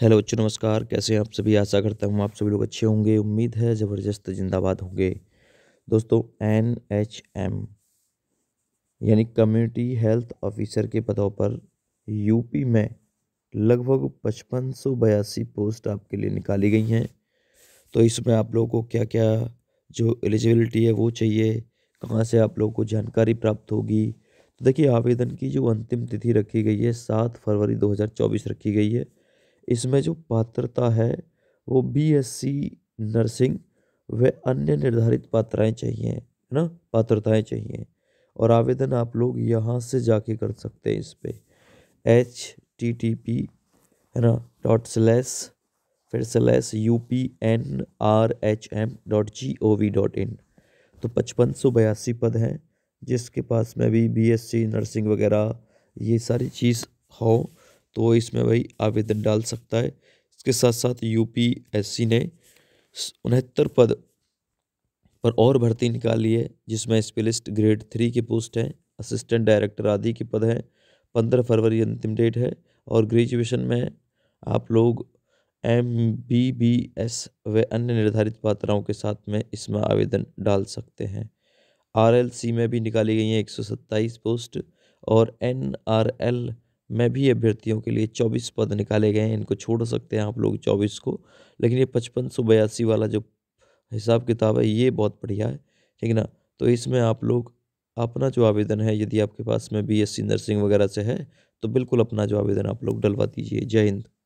hello बच्चों नमस्कार कैसे हैं आप सभी आशा करता हूँ आप सभी लोग अच्छे होंगे उम्मीद है ज़बरदस्त जिंदाबाद होंगे दोस्तों एन एच एम यानी कम्युनिटी हेल्थ ऑफिसर के पदों पर यूपी में लगभग पचपन सौ बयासी पोस्ट आपके लिए निकाली गई हैं तो इसमें आप लोगों को क्या क्या जो एलिजिबिलिटी है वो चाहिए कहाँ से आप लोगों को जानकारी प्राप्त होगी तो देखिए आवेदन की जो अंतिम तिथि रखी गई है सात फरवरी दो रखी गई है इसमें जो पात्रता है वो बीएससी नर्सिंग व अन्य निर्धारित पात्राएँ चाहिए है ना पात्रताएँ चाहिए और आवेदन आप लोग यहाँ से जाके कर सकते हैं इस पर एच टी टी पी है ना डॉट स्लैस फिर slash U P N R H M dot G O V dot in तो पचपन सौ बयासी पद हैं जिसके पास में भी बी एस सी नर्सिंग वगैरह ये सारी चीज़ हो तो इसमें भाई आवेदन डाल सकता है इसके साथ साथ यूपीएससी ने उनहत्तर पद पर और भर्ती निकाली है जिसमें स्पेशलिस्ट ग्रेड थ्री की पोस्ट हैं असिस्टेंट डायरेक्टर आदि के पद हैं पंद्रह फरवरी अंतिम डेट है और ग्रेजुएशन में आप लोग एम बी बी एस व अन्य निर्धारित पात्राओं के साथ में इसमें आवेदन डाल सकते हैं आर एल सी में भी निकाली गई हैं एक सौ सत्ताईस पोस्ट और एन आर एल में भी अभ्यर्थियों के लिए चौबीस पद निकाले गए हैं इनको छोड़ सकते हैं आप लोग चौबीस को लेकिन ये पचपन सौ बयासी वाला जो हिसाब किताब है ये बहुत बढ़िया है ठीक ना तो इसमें आप लोग अपना जो आवेदन है यदि आपके पास में बी एस सी नर्सिंग वगैरह से है तो बिल्कुल अपना जो आवेदन आप लोग डलवा दीजिए जय हिंद